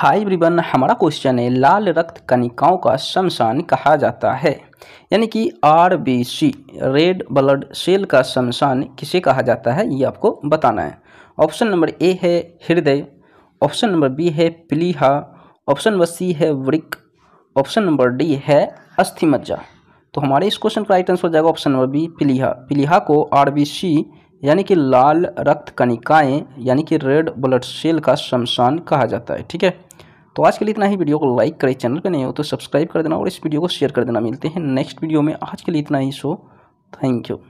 हाय ब्रिबन हमारा क्वेश्चन है लाल रक्त कणिकाओं का शमशान कहा जाता है यानी कि R B C red blood cell का शमशान किसे कहा जाता है ये आपको बताना है ऑप्शन नंबर ए है हृदय ऑप्शन नंबर बी है प्लीहा ऑप्शन नंबर सी है वृक ऑप्शन नंबर डी है अस्थिमज्जा तो हमारे इस क्वेश्चन का राइट आंसर हो जाएगा ऑप्शन नंबर बी पिलीहा पिलीहा को आर बी सी यानी कि लाल रक्त कणिकाएं यानी कि रेड ब्लड सेल का शमशान कहा जाता है ठीक है तो आज के लिए इतना ही वीडियो को लाइक करें चैनल पर नहीं हो तो सब्सक्राइब कर देना और इस वीडियो को शेयर कर देना मिलते हैं नेक्स्ट वीडियो में आज के लिए इतना ही सो थैंक यू